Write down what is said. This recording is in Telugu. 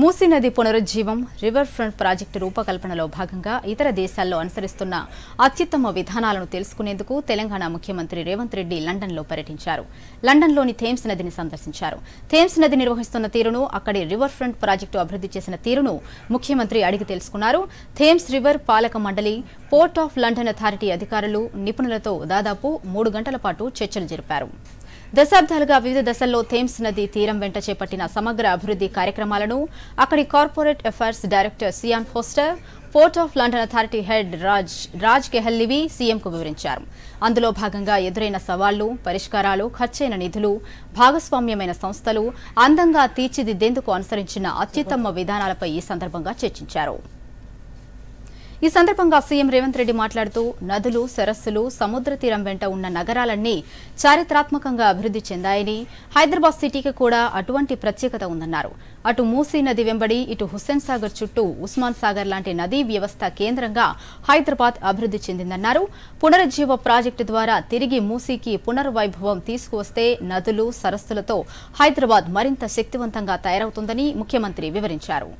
మూసీ నది పునరుజ్జీవం రివర్ ఫ్రంట్ ప్రాజెక్టు రూపకల్పనలో భాగంగా ఇతర దేశాల్లో అనుసరిస్తున్న అత్యుత్తమ విధానాలను తెలుసుకునేందుకు తెలంగాణ ముఖ్యమంత్రి రేవంత్ రెడ్డి లండన్లో పర్యటించారు లండన్లోని థేమ్స్ నదిని సందర్శించారు థేమ్స్ నది నిర్వహిస్తున్న తీరును అక్కడి రివర్ ఫ్రంట్ ప్రాజెక్టు అభివృద్ధి చేసిన తీరును ముఖ్యమంత్రి అడిగి తెలుసుకున్నారు థేమ్స్ రివర్ పాలక మండలి పోర్ట్ ఆఫ్ లండన్ అథారిటీ అధికారులు నిపుణులతో దాదాపు మూడు గంటల పాటు చర్చలు జరిపారు దశాబ్దాలుగా వివిధ దశల్లో థేమ్స్ నది తీరం వెంట చేపట్టిన సమగ్ర అభివృద్ధి కార్యక్రమాలను అక్కడి corporate affairs director Sian Foster port of London authority head Raj Raj కెహల్లివి సీఎంకు వివరించారు అందులో భాగంగా ఎదురైన సవాళ్లు పరిష్కారాలు ఖర్చైన నిధులు భాగస్వామ్యమైన సంస్థలు అందంగా తీర్చిదిద్దేందుకు అనుసరించిన అత్యుత్తమ విధానాలపై ఈ సందర్భంగా చర్చించారు ఈ సందర్భంగా సీఎం రేవంత్ రెడ్డి మాట్లాడుతూ నదులు సరస్సులు సముద్ర తీరం వెంట ఉన్న నగరాలన్నీ చారిత్రాత్మకంగా అభివృద్ది చెందాయని హైదరాబాద్ సిటీకి కూడా అటువంటి ప్రత్యేకత ఉందన్నారు అటు మూసీ నది వెంబడి ఇటు హుస్సేన్ సాగర్ చుట్టూ ఉస్మాన్ సాగర్ లాంటి నదీ వ్యవస్థ కేంద్రంగా హైదరాబాద్ అభివృద్ది చెందిందన్నారు పునరుజ్జీవ ప్రాజెక్టు ద్వారా తిరిగి మూసీకి పునర్వైభవం తీసుకువస్తే నదులు సరస్సులతో హైదరాబాద్ మరింత శక్తివంతంగా తయారవుతుందని ముఖ్యమంత్రి వివరించారు